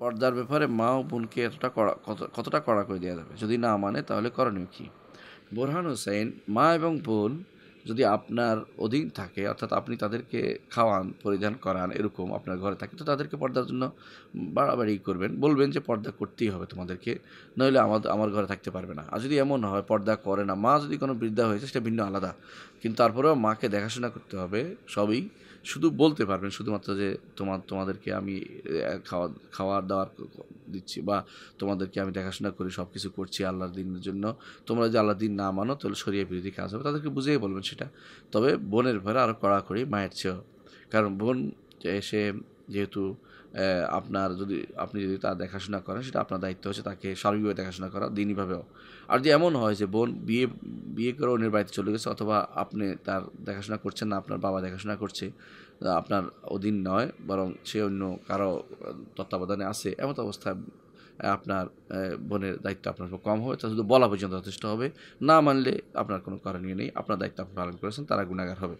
পর্দার ব্যাপারে মা ও বোনকে এতটা কড়া কতটা কড়া করে দেওয়া যাবে যদি না মানে তাহলে করণীয় কী বোরহান হোসেন মা এবং বোন যদি আপনার অধীন থাকে অর্থাৎ আপনি তাদেরকে খাওয়ান পরিধান করান এরকম আপনার ঘরে থাকে তো তাদেরকে পর্দার জন্য বাড়াবাড়ি করবেন বলবেন যে পর্দা করতেই হবে তোমাদেরকে নইলে আমাদের আমার ঘরে থাকতে পারবে না আর যদি এমন হয় পর্দা করে না মা যদি কোনো বৃদ্ধা হয়েছে সেটা ভিন্ন আলাদা কিন্তু তারপরেও মাকে দেখাশোনা করতে হবে সবই শুধু বলতে পারবেন শুধুমাত্র যে তোমার তোমাদেরকে আমি খাওয়া খাওয়ার দাওয়ার দিচ্ছি বা তোমাদেরকে আমি দেখাশোনা করি সব কিছু করছি আল্লাহর দিনের জন্য তোমরা যদি আল্লাহ দিন না মানো তাহলে সরিয়ে বিরোধী কাজ হবে তাদেরকে বুঝিয়ে বলবেন সেটা তবে বোনের ব্যাপারে আরও কড়াকড়ি মায়ের চেয়েও কারণ বোন এসে যেহেতু আপনার যদি আপনি যদি তার দেখাশোনা করেন সেটা আপনার দায়িত্ব হচ্ছে তাকে সার্বিকভাবে দেখাশোনা করা দিনইভাবেও আর যদি এমন হয় যে বোন বিয়ে বিয়ে করে অন্যের বাড়িতে চলে গেছে অথবা আপনি তার দেখাশোনা করছেন না আপনার বাবা দেখাশোনা করছে আপনার অধীন নয় বরং সে অন্য কারো তত্ত্বাবধানে আছে এমন অবস্থায় আপনার বোনের দায়িত্ব আপনার কম হবে তা শুধু বলা পর্যন্ত যথেষ্ট হবে না মানলে আপনার কোনো করণীয় নেই আপনার দায়িত্ব আপনি পালন করেছেন তারা গুণাগার হবে